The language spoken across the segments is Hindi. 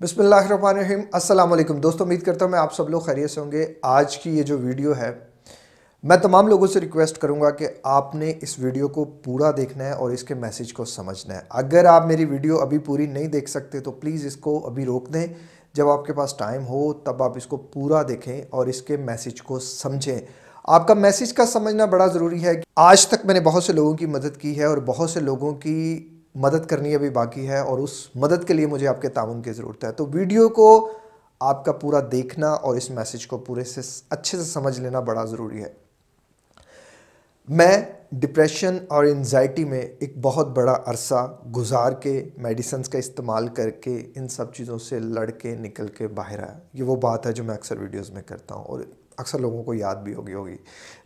बिसमीम अल्लाम दोस्तों उम्मीद करता हूँ मैं आप सब लोग खैरियत से होंगे आज की ये जो वीडियो है मैं तमाम लोगों से रिक्वेस्ट करूँगा कि आपने इस वीडियो को पूरा देखना है और इसके मैसेज को समझना है अगर आप मेरी वीडियो अभी पूरी नहीं देख सकते तो प्लीज़ इसको अभी रोक दें जब आपके पास टाइम हो तब आप इसको पूरा देखें और इसके मैसेज को समझें आपका मैसेज का समझना बड़ा ज़रूरी है आज तक मैंने बहुत से लोगों की मदद की है और बहुत से लोगों की मदद करनी अभी बाकी है और उस मदद के लिए मुझे आपके ताउन की ज़रूरत है तो वीडियो को आपका पूरा देखना और इस मैसेज को पूरे से अच्छे से समझ लेना बड़ा ज़रूरी है मैं डिप्रेशन और एनजाइटी में एक बहुत बड़ा अरसा गुजार के मेडिसन का इस्तेमाल करके इन सब चीज़ों से लड़ के निकल के बाहर आया ये वो बात है जो मैं अक्सर वीडियोस में करता हूँ और अक्सर लोगों को याद भी होगी होगी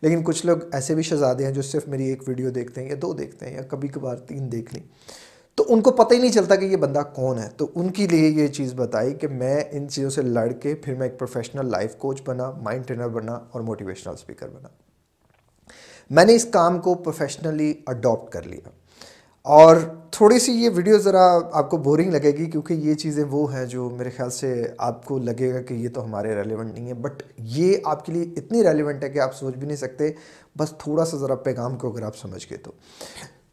लेकिन कुछ लोग ऐसे भी शहजादे हैं जो सिर्फ मेरी एक वीडियो देखते हैं या दो देखते हैं या कभी कभार तीन देख लें तो उनको पता ही नहीं चलता कि ये बंदा कौन है तो उनके लिए ये चीज़ बताई कि मैं इन चीज़ों से लड़ के फिर मैं एक प्रोफेशनल लाइफ कोच बना माइंड ट्रेनर बना और मोटिवेशनल स्पीकर बना मैंने इस काम को प्रोफेशनली अडॉप्ट कर लिया और थोड़ी सी ये वीडियो ज़रा आपको बोरिंग लगेगी क्योंकि ये चीज़ें वो हैं जो मेरे ख्याल से आपको लगेगा कि ये तो हमारे रेलिवेंट नहीं है बट ये आपके लिए इतनी रेलिवेंट है कि आप सोच भी नहीं सकते बस थोड़ा सा ज़रा पैगाम को अगर आप समझ गए तो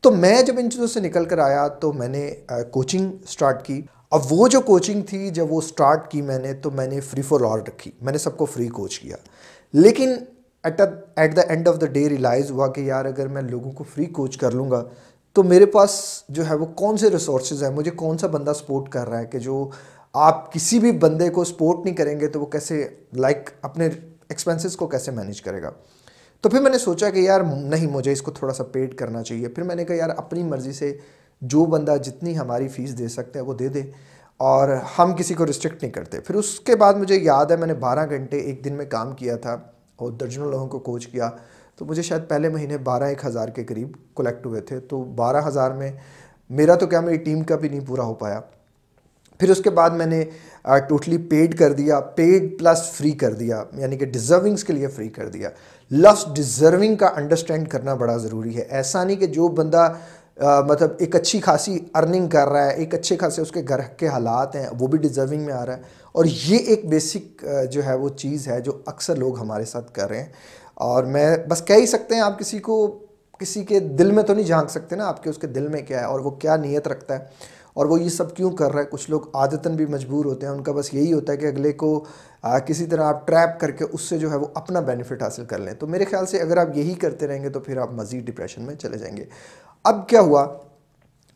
तो मैं जब इन चीज़ों से निकल कर आया तो मैंने कोचिंग स्टार्ट की अब वो जो कोचिंग थी जब वो स्टार्ट की मैंने तो मैंने फ्री फॉर ऑल रखी मैंने सबको फ्री कोच किया लेकिन at at the end of the day realise हुआ कि यार अगर मैं लोगों को फ्री कोच कर लूँगा तो मेरे पास जो है वो कौन से रिसोर्स हैं मुझे कौन सा बंदा सपोर्ट कर रहा है कि जो आप किसी भी बंदे को सपोर्ट नहीं करेंगे तो वो कैसे लाइक like, अपने एक्सपेंसेस को कैसे मैनेज करेगा तो फिर मैंने सोचा कि यार नहीं मुझे इसको थोड़ा सा पेड करना चाहिए फिर मैंने कहा यार अपनी मर्ज़ी से जो बंदा जितनी हमारी फ़ीस दे सकता है वो दे दे और हम किसी को रिस्ट्रिक्ट नहीं करते फिर उसके बाद मुझे याद है मैंने बारह घंटे एक दिन में काम किया था और दर्जनों लोगों को कोच किया तो मुझे शायद पहले महीने बारह एक हज़ार के करीब कलेक्ट हुए थे तो बारह हज़ार में मेरा तो क्या मेरी टीम का भी नहीं पूरा हो पाया फिर उसके बाद मैंने टोटली पेड कर दिया पेड प्लस फ्री कर दिया यानी कि डिज़र्विंग्स के लिए फ्री कर दिया लफ्स डिज़र्विंग का अंडरस्टैंड करना बड़ा ज़रूरी है ऐसा नहीं कि जो बंदा आ, मतलब एक अच्छी खासी अर्निंग कर रहा है एक अच्छे खासे उसके घर के हालात हैं वो भी डिज़र्विंग में आ रहा है और ये एक बेसिक जो है वो चीज़ है जो अक्सर लोग हमारे साथ कर रहे हैं और मैं बस कह ही सकते हैं आप किसी को किसी के दिल में तो नहीं झांक सकते ना आपके उसके दिल में क्या है और वो क्या नीयत रखता है और वो ये सब क्यों कर रहा है कुछ लोग आदतन भी मजबूर होते हैं उनका बस यही होता है कि अगले को आ, किसी तरह आप ट्रैप करके उससे जो है वो अपना बेनिफिट हासिल कर लें तो मेरे ख्याल से अगर आप यही करते रहेंगे तो फिर आप मज़ीद डिप्रेशन में चले जाएंगे अब क्या हुआ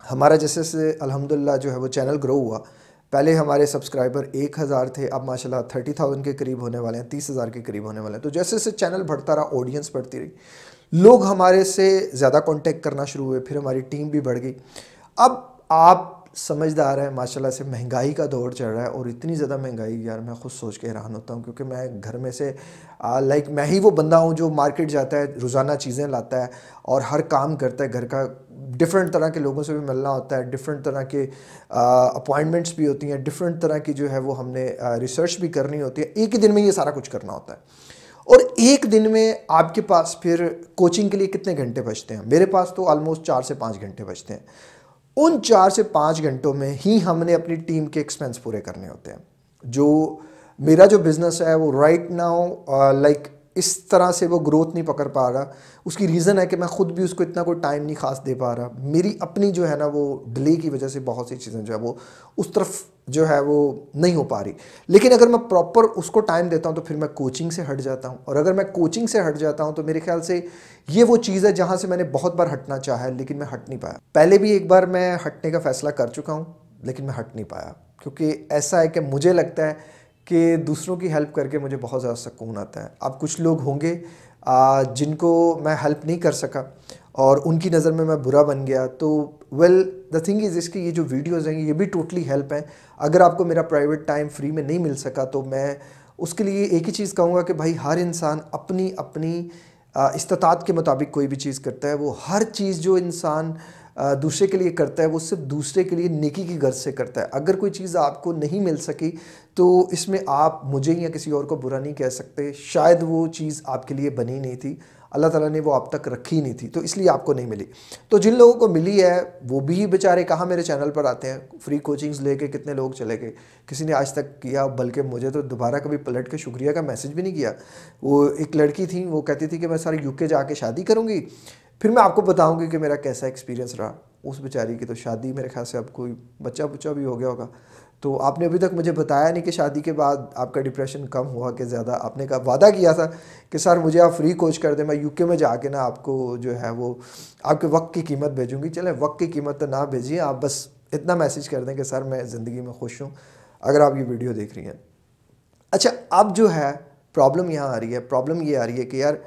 हमारा जैसे जैसे अलहमदिल्ला जो है वो चैनल ग्रो हुआ पहले हमारे सब्सक्राइबर एक हज़ार थे अब माशाल्लाह थर्टी थाउजेंड के करीब होने वाले हैं तीस हज़ार के करीब होने वाले हैं तो जैसे जैसे चैनल बढ़ता रहा ऑडियंस बढ़ती रही लोग हमारे से ज़्यादा कांटेक्ट करना शुरू हुए फिर हमारी टीम भी बढ़ गई अब आप समझदार है माशाल्लाह से महंगाई का दौर चल रहा है और इतनी ज़्यादा महंगाई यार मैं खुद सोच के हैरान होता हूँ क्योंकि मैं घर में से लाइक मैं ही वो बंदा हूँ जो मार्केट जाता है रोज़ाना चीज़ें लाता है और हर काम करता है घर का डिफरेंट तरह के लोगों से भी मिलना होता है डिफरेंट तरह के अपॉइंटमेंट्स भी होती हैं डिफरेंट तरह की जो है वो हमने रिसर्च भी करनी होती है एक ही दिन में ये सारा कुछ करना होता है और एक दिन में आपके पास फिर कोचिंग के लिए कितने घंटे बचते हैं मेरे पास तो ऑलमोस्ट चार से पाँच घंटे बचते हैं उन चार से पाँच घंटों में ही हमने अपनी टीम के एक्सपेंस पूरे करने होते हैं जो मेरा जो बिज़नेस है वो राइट नाउ लाइक इस तरह से वो ग्रोथ नहीं पकड़ पा रहा उसकी रीज़न है कि मैं ख़ुद भी उसको इतना कोई टाइम नहीं खास दे पा रहा मेरी अपनी जो है ना वो डिले की वजह से बहुत सी चीज़ें जो है वो उस तरफ जो है वो नहीं हो पा रही लेकिन अगर मैं प्रॉपर उसको टाइम देता हूँ तो फिर मैं कोचिंग से हट जाता हूँ और अगर मैं कोचिंग से हट जाता हूँ तो मेरे ख्याल से ये वो चीज़ है जहाँ से मैंने बहुत बार हटना चाहा है लेकिन मैं हट नहीं पाया पहले भी एक बार मैं हटने का फ़ैसला कर चुका हूँ लेकिन मैं हट नहीं पाया क्योंकि ऐसा है कि मुझे लगता है कि दूसरों की हेल्प करके मुझे बहुत ज़्यादा सुकून आता है अब कुछ लोग होंगे जिनको मैं हेल्प नहीं कर सका और उनकी नज़र में मैं बुरा बन गया तो वेल द थिंग इज़ इसकी ये जो वीडियोज़ हैं ये भी टोटली हेल्प हैं अगर आपको मेरा प्राइवेट टाइम फ्री में नहीं मिल सका तो मैं उसके लिए एक ही चीज़ कहूँगा कि भाई हर इंसान अपनी अपनी इस्तात के मुताबिक कोई भी चीज़ करता है वो हर चीज़ जो इंसान दूसरे के लिए करता है वो सिर्फ दूसरे के लिए नेकी की गर्ज से करता है अगर कोई चीज़ आपको नहीं मिल सकी तो इसमें आप मुझे या किसी और को बुरा नहीं कह सकते शायद वो चीज़ आपके लिए बनी नहीं थी अल्लाह ताला ने वो आप तक रखी नहीं थी तो इसलिए आपको नहीं मिली तो जिन लोगों को मिली है वो भी बेचारे कहाँ मेरे चैनल पर आते हैं फ्री कोचिंग्स लेके कितने लोग चले गए किसी ने आज तक किया बल्कि मुझे तो दोबारा कभी पलट के शुक्रिया का मैसेज भी नहीं किया वो एक लड़की थी वो कहती थी कि मैं सारे यूके जाके शादी करूँगी फिर मैं आपको बताऊँगी कि मेरा कैसा एक्सपीरियंस रहा उस बेचारी की तो शादी मेरे ख्याल से अब कोई बच्चा बुच्चा भी हो गया होगा तो आपने अभी तक मुझे बताया नहीं कि शादी के बाद आपका डिप्रेशन कम हुआ कि ज़्यादा आपने कहा वादा किया था कि सर मुझे आप फ्री कोच कर दें मैं यूके में जाके ना आपको जो है वो आपके वक्त की कीमत भेजूँगी चले वक्त की कीमत तो ना भेजिए आप बस इतना मैसेज कर दें कि सर मैं ज़िंदगी में खुश हूँ अगर आप ये वीडियो देख रही हैं अच्छा अब जो है प्रॉब्लम यहाँ आ रही है प्रॉब्लम ये आ रही है कि यार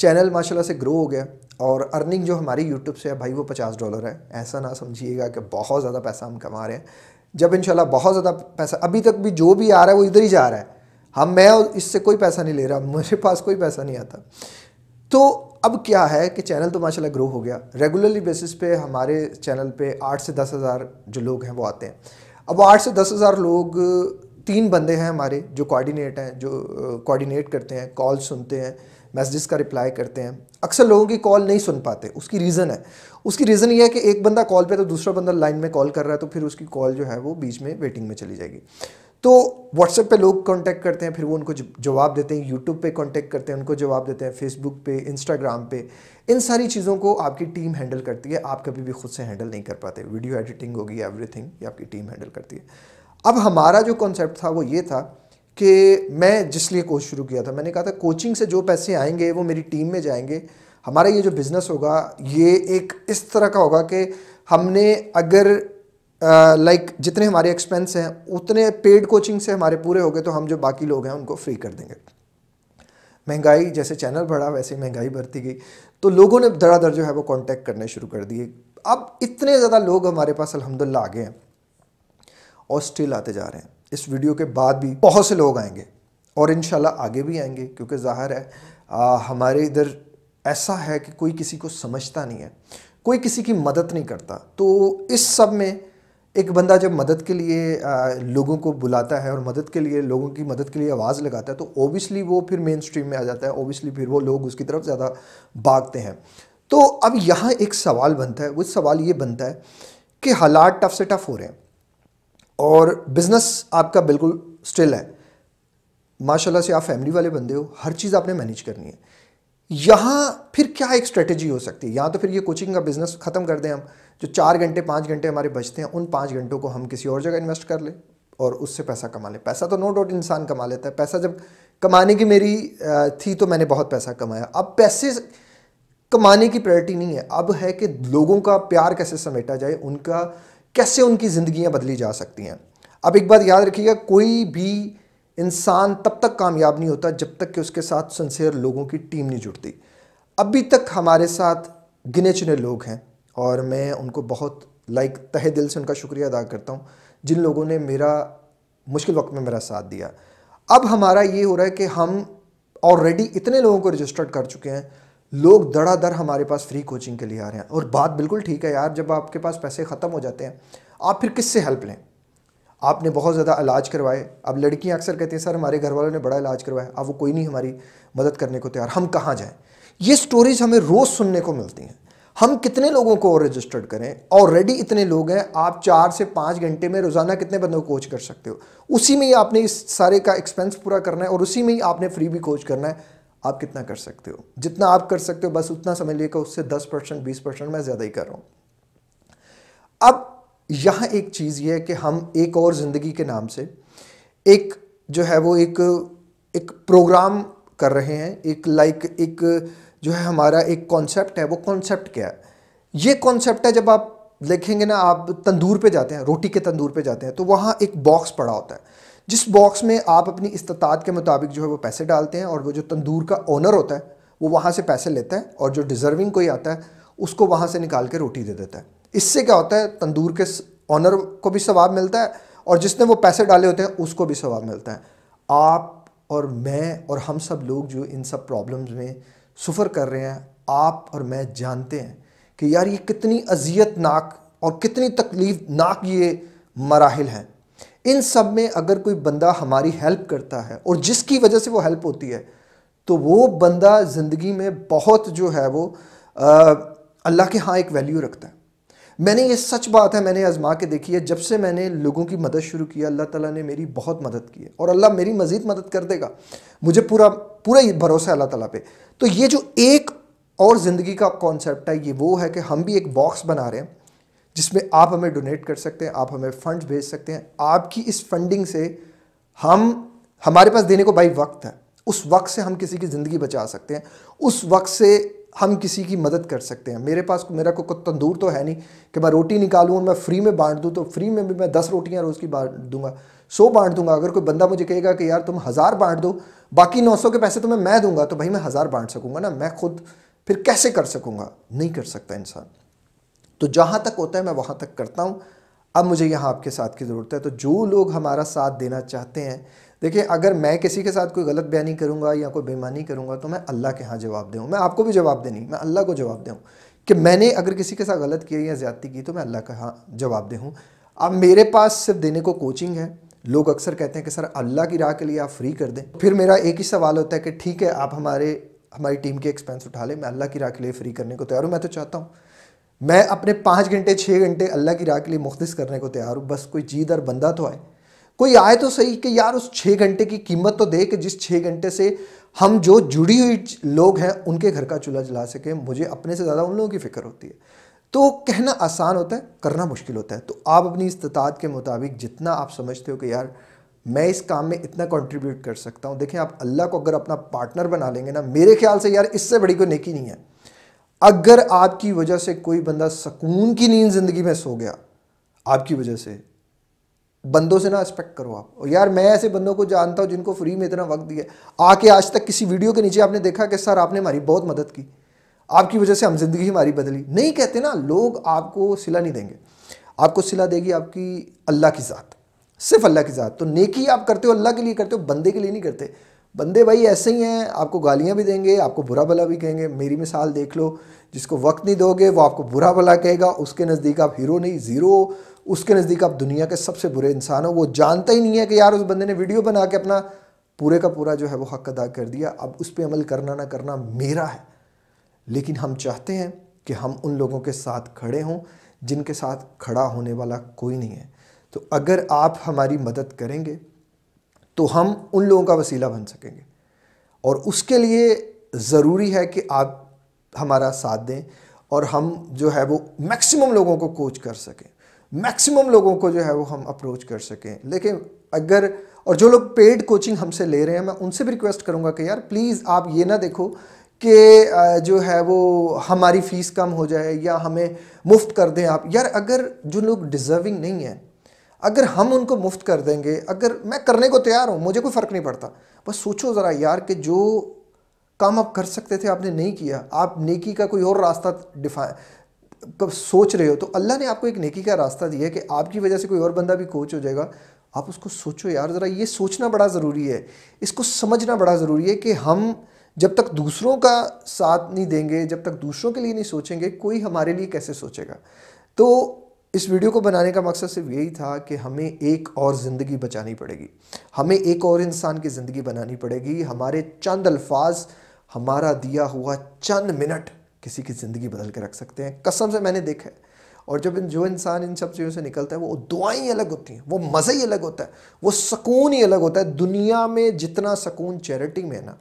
चैनल माशाल्लाह से ग्रो हो गया और अर्निंग जो हमारी यूट्यूब से है भाई वो पचास डॉलर है ऐसा ना समझिएगा कि बहुत ज़्यादा पैसा हम कमा रहे हैं जब इंशाल्लाह बहुत ज़्यादा पैसा अभी तक भी जो भी आ रहा है वो इधर ही जा रहा है हम मैं इससे कोई पैसा नहीं ले रहा मेरे पास कोई पैसा नहीं आता तो अब क्या है कि चैनल तो माशाल्लाह ग्रो हो गया रेगुलरली बेसिस पे हमारे चैनल पे आठ से दस हज़ार जो लोग हैं वो आते हैं अब आठ से दस हज़ार लोग तीन बंदे हैं हमारे जो कोऑर्डिनेट हैं जो कोऑर्डिनेट करते हैं कॉल सुनते हैं मैसेजेस का रिप्लाई करते हैं अक्सर लोगों की कॉल नहीं सुन पाते उसकी रीज़न है उसकी रीज़न ये है कि एक बंदा कॉल पे तो दूसरा बंदा लाइन में कॉल कर रहा है तो फिर उसकी कॉल जो है वो बीच में वेटिंग में चली जाएगी तो व्हाट्सएप पे लोग कांटेक्ट करते हैं फिर वो उनको जवाब देते हैं यूट्यूब पे कांटेक्ट करते हैं उनको जवाब देते हैं फेसबुक पे इंस्टाग्राम पे इन सारी चीज़ों को आपकी टीम हैंडल करती है आप कभी भी खुद से हैंडल नहीं कर पाते वीडियो एडिटिंग होगी एवरीथिंग ये आपकी टीम हैंडल करती है अब हमारा जो कॉन्सेप्ट था वो ये था कि मैं लिए कोच शुरू किया था मैंने कहा था कोचिंग से जो पैसे आएंगे वो मेरी टीम में जाएंगे हमारा ये जो बिज़नेस होगा ये एक इस तरह का होगा कि हमने अगर लाइक जितने हमारे एक्सपेंस हैं उतने पेड कोचिंग से हमारे पूरे हो गए तो हम जो बाकी लोग हैं उनको फ्री कर देंगे महंगाई जैसे चैनल बढ़ा वैसे महंगाई बढ़ती गई तो लोगों ने धड़ाधड़ जो है वो कांटेक्ट करने शुरू कर दिए अब इतने ज़्यादा लोग हमारे पास अलहमदिल्ला आ गए हैं और स्टिल आते जा रहे हैं इस वीडियो के बाद भी बहुत से लोग आएंगे और इन आगे भी आएंगे क्योंकि ज़ाहिर है आ, हमारे इधर ऐसा है कि कोई किसी को समझता नहीं है कोई किसी की मदद नहीं करता तो इस सब में एक बंदा जब मदद के लिए आ, लोगों को बुलाता है और मदद के लिए लोगों की मदद के लिए आवाज़ लगाता है तो ओबियसली वो फिर मेन स्ट्रीम में आ जाता है ओबियसली फिर वो लोग उसकी तरफ ज़्यादा भागते हैं तो अब यहाँ एक सवाल बनता है वो सवाल ये बनता है कि हालात टफ से टफ हो रहे हैं और बिज़नेस आपका बिल्कुल स्टिल है माशाल्लाह से आप फैमिली वाले बंदे हो हर चीज़ आपने मैनेज करनी है यहाँ फिर क्या एक स्ट्रेटजी हो सकती है यहाँ तो फिर ये कोचिंग का बिज़नेस ख़त्म कर दें हम जो चार घंटे पाँच घंटे हमारे बचते हैं उन पाँच घंटों को हम किसी और जगह इन्वेस्ट कर लें और उससे पैसा कमा लें पैसा तो नो डाउट इंसान कमा लेता है पैसा जब कमाने की मेरी थी तो मैंने बहुत पैसा कमाया अब पैसे कमाने की प्रायोरिटी नहीं है अब है कि लोगों का प्यार कैसे समेटा जाए उनका कैसे उनकी ज़िंदियाँ बदली जा सकती हैं अब एक बात याद रखिएगा कोई भी इंसान तब तक कामयाब नहीं होता जब तक कि उसके साथ सनसेयर लोगों की टीम नहीं जुड़ती अभी तक हमारे साथ गिने चुने लोग हैं और मैं उनको बहुत लाइक तहे दिल से उनका शुक्रिया अदा करता हूँ जिन लोगों ने मेरा मुश्किल वक्त में मेरा साथ दिया अब हमारा ये हो रहा है कि हम ऑलरेडी इतने लोगों को रजिस्टर्ड कर चुके हैं लोग दड़ादड़ हमारे पास फ्री कोचिंग के लिए आ रहे हैं और बात बिल्कुल ठीक है यार जब आपके पास पैसे ख़त्म हो जाते हैं आप फिर किससे हेल्प लें आपने बहुत ज़्यादा इलाज करवाए अब लड़कियाँ अक्सर कहती हैं सर हमारे घर वालों ने बड़ा इलाज करवाया अब वो कोई नहीं हमारी मदद करने को तैयार हम कहाँ जाएँ ये स्टोरीज हमें रोज़ सुनने को मिलती हैं हम कितने लोगों को रजिस्टर्ड करें ऑलरेडी इतने लोग हैं आप चार से पाँच घंटे में रोज़ाना कितने बंदों को कोच कर सकते हो उसी में ही आपने इस सारे का एक्सपेंस पूरा करना है और उसी में ही आपने फ्री भी कोच करना है आप कितना कर सकते हो जितना आप कर सकते हो बस उतना समझ लिए उससे दस परसेंट बीस परसेंट मैं ज़्यादा ही कर रहा हूँ अब यहाँ एक चीज़ ये है कि हम एक और ज़िंदगी के नाम से एक जो है वो एक एक प्रोग्राम कर रहे हैं एक लाइक एक जो है हमारा एक कॉन्सेप्ट है वो कॉन्सेप्ट क्या है ये कॉन्सेप्ट है जब आप देखेंगे ना आप तंदूर पे जाते हैं रोटी के तंदूर पे जाते हैं तो वहाँ एक बॉक्स पड़ा होता है जिस बॉक्स में आप अपनी इस्तात के मुताबिक जो है वो पैसे डालते हैं और वो जो तंदूर का ओनर होता है वो वहाँ से पैसे लेता है और जो डिज़र्विंग कोई आता है उसको वहाँ से निकाल के रोटी दे देता है इससे क्या होता है तंदूर के ऑनर को भी स्वाब मिलता है और जिसने वो पैसे डाले होते हैं उसको भी स्वाब मिलता है आप और मैं और हम सब लोग जो इन सब प्रॉब्लम्स में सफ़र कर रहे हैं आप और मैं जानते हैं कि यार ये कितनी अजियतनाक और कितनी तकलीफ नाक ये मराहल हैं इन सब में अगर कोई बंदा हमारी हेल्प करता है और जिसकी वजह से वो हेल्प होती है तो वो बंदा ज़िंदगी में बहुत जो है वो अल्लाह के हाँ एक वैल्यू रखता है मैंने ये सच बात है मैंने आजमा के देखी है जब से मैंने लोगों की मदद शुरू की अल्लाह ताला ने मेरी बहुत मदद की है और अल्लाह मेरी मज़ीद मदद कर देगा मुझे पूरा पूरा ही भरोसा है अल्लाह ताला पे तो ये जो एक और ज़िंदगी का कॉन्सेप्ट है ये वो है कि हम भी एक बॉक्स बना रहे हैं जिसमें आप हमें डोनेट कर सकते हैं आप हमें फंड्स भेज सकते हैं आपकी इस फंडिंग से हम हमारे पास देने को भाई वक्त है उस वक्त से हम किसी की ज़िंदगी बचा सकते हैं उस वक्त से हम किसी की मदद कर सकते हैं मेरे पास मेरा कोई तंदूर तो है नहीं कि मैं रोटी निकालूँ और मैं फ्री में बांट दूँ तो फ्री में भी मैं दस रोटियाँ रोज़ की बांट दूंगा सौ बांट दूंगा अगर कोई बंदा मुझे कहेगा कि यार तुम हज़ार बांट दो बाकी नौ सौ के पैसे तुम्हें तो मैं दूंगा तो भाई मैं हज़ार बांट सकूँगा ना मैं खुद फिर कैसे कर सकूँगा नहीं कर सकता इंसान तो जहाँ तक होता है मैं वहाँ तक करता हूँ अब मुझे यहाँ आपके साथ की ज़रूरत है तो जो लोग हमारा साथ देना चाहते हैं देखिए अगर मैं किसी के साथ कोई गलत बयानी करूँगा या कोई बेमानी करूँगा तो मैं अल्लाह के यहाँ जवाब दूँ मैं आपको भी जवाब देनी मैं अल्लाह को जवाब दूँ कि मैंने अगर किसी के साथ गलत किया या ज़्यादती की तो मैं अल्लाह का यहाँ जवाब दूँ अब मेरे पास सिर्फ देने को कोचिंग है लोग अक्सर कहते हैं कि सर अल्लाह की राह के लिए आप फ्री कर दें फिर मेरा एक ही सवाल होता है कि ठीक है आप हमारे हमारी टीम के एक्सपेंस उठा लें मैं अल्लाह की राह के लिए फ़्री करने को तैयार हूँ मैं तो चाहता हूँ मैं अपने पाँच घंटे छः घंटे अल्लाह की राह के लिए मुख्तिस करने को तैयार हूँ बस कोई जीदर बंदा तो आए कोई आए तो सही कि यार उस छः घंटे की कीमत तो दे कि जिस छः घंटे से हम जो जुड़ी हुई लोग हैं उनके घर का चूल्हा जला सकें मुझे अपने से ज़्यादा उन लोगों की फ़िक्र होती है तो कहना आसान होता है करना मुश्किल होता है तो आप अपनी इस्तात के मुताबिक जितना आप समझते हो कि यार मैं इस काम में इतना कंट्रीब्यूट कर सकता हूँ देखें आप अल्लाह को अगर अपना पार्टनर बना लेंगे ना मेरे ख्याल से यार इससे बड़ी कोई नेकी नहीं है अगर आपकी वजह से कोई बंदा सुकून की नींद ज़िंदगी में सो गया आपकी वजह से बंदों से ना एक्सपेक्ट करो आप और यार मैं ऐसे बंदों को जानता हूँ जिनको फ्री में इतना वक्त दिया आके आज तक किसी वीडियो के नीचे आपने देखा कि सर आपने हमारी बहुत मदद की आपकी वजह से हम ज़िंदगी हमारी बदली नहीं कहते ना लोग आपको सिला नहीं देंगे आपको सिला देगी आपकी अल्लाह की ज़ात सिर्फ अल्लाह की ज़ात तो नेकी आप करते हो अल्लाह के लिए करते हो बंदे के लिए नहीं करते बंदे भाई ऐसे ही हैं आपको गालियाँ भी देंगे आपको बुरा भला भी कहेंगे मेरी मिसाल देख लो जिसको वक्त नहीं दोगे वो आपको बुरा भला कहेगा उसके नज़दीक आप हीरो नहीं ज़ीरो उसके नज़दीक आप दुनिया के सबसे बुरे इंसान हो वो जानता ही नहीं है कि यार उस बंदे ने वीडियो बना के अपना पूरे का पूरा जो है वो हक अदा कर दिया अब उस पर अमल करना ना करना मेरा है लेकिन हम चाहते हैं कि हम उन लोगों के साथ खड़े हों जिनके साथ खड़ा होने वाला कोई नहीं है तो अगर आप हमारी मदद करेंगे तो हम उन लोगों का वसीला बन सकेंगे और उसके लिए ज़रूरी है कि आप हमारा साथ दें और हम जो है वो मैक्सिमम लोगों को कोच कर सकें मैक्सिमम लोगों को जो है वो हम अप्रोच कर सकें लेकिन अगर और जो लोग पेड कोचिंग हमसे ले रहे हैं मैं उनसे भी रिक्वेस्ट करूँगा कि यार प्लीज़ आप ये ना देखो कि जो है वो हमारी फ़ीस कम हो जाए या हमें मुफ्त कर दें आप यार अगर जो लोग डिज़र्विंग नहीं हैं अगर हम उनको मुफ्त कर देंगे अगर मैं करने को तैयार हूँ मुझे कोई फ़र्क नहीं पड़ता बस सोचो ज़रा यार कि जो काम आप कर सकते थे आपने नहीं किया आप नेकी का कोई और रास्ता डिफा कब सोच रहे हो तो अल्लाह ने आपको एक नेकी का रास्ता दिया है कि आपकी वजह से कोई और बंदा भी कोच हो जाएगा आप उसको सोचो यार ज़रा ये सोचना बड़ा ज़रूरी है इसको समझना बड़ा ज़रूरी है कि हम जब तक दूसरों का साथ नहीं देंगे जब तक दूसरों के लिए नहीं सोचेंगे कोई हमारे लिए कैसे सोचेगा तो इस वीडियो को बनाने का मकसद सिर्फ यही था कि हमें एक और ज़िंदगी बचानी पड़ेगी हमें एक और इंसान की ज़िंदगी बनानी पड़ेगी हमारे चंद अल्फाज हमारा दिया हुआ चंद मिनट किसी की ज़िंदगी बदल के रख सकते हैं कसम से मैंने देखा है और जब जो इंसान इन सब चीज़ों से निकलता है वो दुआएँ अलग होती हैं वो मज़ा ही अलग होता है वो सुकून ही अलग होता है दुनिया में जितना सुकून चैरिटी में है ना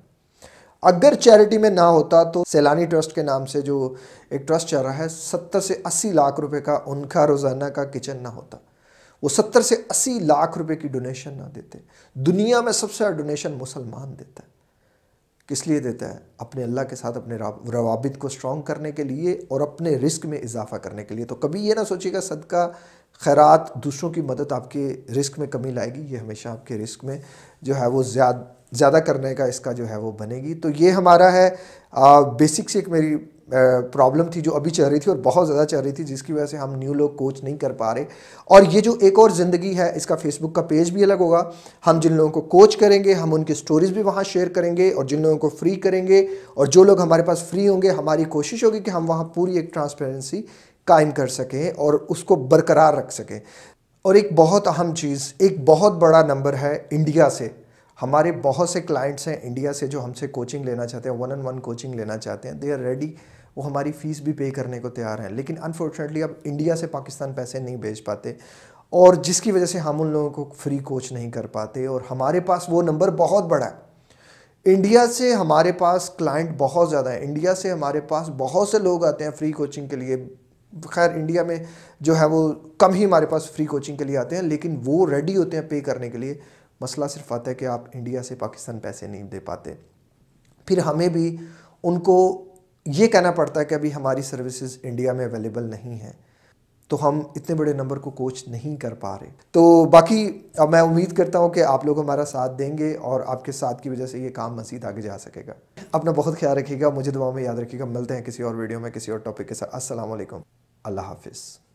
अगर चैरिटी में ना होता तो सैलानी ट्रस्ट के नाम से जो एक ट्रस्ट चल रहा है सत्तर से अस्सी लाख रुपए का उनका रोज़ाना का किचन ना होता वो सत्तर से अस्सी लाख रुपए की डोनेशन ना देते दुनिया में सबसे ज़्यादा डोनेशन मुसलमान देता है किस लिए देता है अपने अल्लाह के साथ अपने रवाबित को स्ट्रॉन्ग करने के लिए और अपने रिस्क में इजाफा करने के लिए तो कभी ये ना सोचिएगा सदका खैरात दूसरों की मदद आपके रिस्क में कमी लाएगी ये हमेशा आपके रिस्क में जो है वो ज़्यादा ज़्यादा करने का इसका जो है वो बनेगी तो ये हमारा है बेसिक्स एक मेरी प्रॉब्लम थी जो अभी चल रही थी और बहुत ज़्यादा चल रही थी जिसकी वजह से हम न्यू लोग कोच नहीं कर पा रहे और ये जो एक और ज़िंदगी है इसका फेसबुक का पेज भी अलग होगा हम जिन लोगों को कोच करेंगे हम उनकी स्टोरीज़ भी वहाँ शेयर करेंगे और जिन लोगों को फ्री करेंगे और जो लोग हमारे पास फ्री होंगे हमारी कोशिश होगी कि हम वहाँ पूरी एक ट्रांसपेरेंसी कायम कर सकें और उसको बरकरार रख सकें और एक बहुत अहम चीज़ एक बहुत बड़ा नंबर है इंडिया से हमारे बहुत से क्लाइंट्स हैं इंडिया से जो हमसे कोचिंग लेना चाहते हैं वन ऑन वन कोचिंग लेना चाहते हैं दे आर रेडी वो हमारी फ़ीस भी पे करने को तैयार हैं लेकिन अनफॉर्चुनेटली अब इंडिया से पाकिस्तान पैसे नहीं भेज पाते और जिसकी वजह से हम उन लोगों को फ्री कोच नहीं कर पाते और हमारे पास वो नंबर बहुत बड़ा है इंडिया से हमारे पास क्लाइंट बहुत ज़्यादा है इंडिया से हमारे पास बहुत से लोग आते हैं फ्री कोचिंग के लिए खैर इंडिया में जो है वो कम ही हमारे पास फ्री कोचिंग के लिए आते हैं लेकिन वो रेडी होते हैं पे करने के लिए मसला सिर्फ आता है कि आप इंडिया से पाकिस्तान पैसे नहीं दे पाते फिर हमें भी उनको ये कहना पड़ता है कि अभी हमारी सर्विसेज इंडिया में अवेलेबल नहीं है तो हम इतने बड़े नंबर को कोच नहीं कर पा रहे तो बाकी अब मैं उम्मीद करता हूँ कि आप लोग हमारा साथ देंगे और आपके साथ की वजह से ये काम मजीद आगे जा सकेगा अपना बहुत ख्याल रखिएगा मुझे दुआ में याद रखिएगा मिलते हैं किसी और वीडियो में किसी और टॉपिक के साथ असल अल्लाह हाफिज़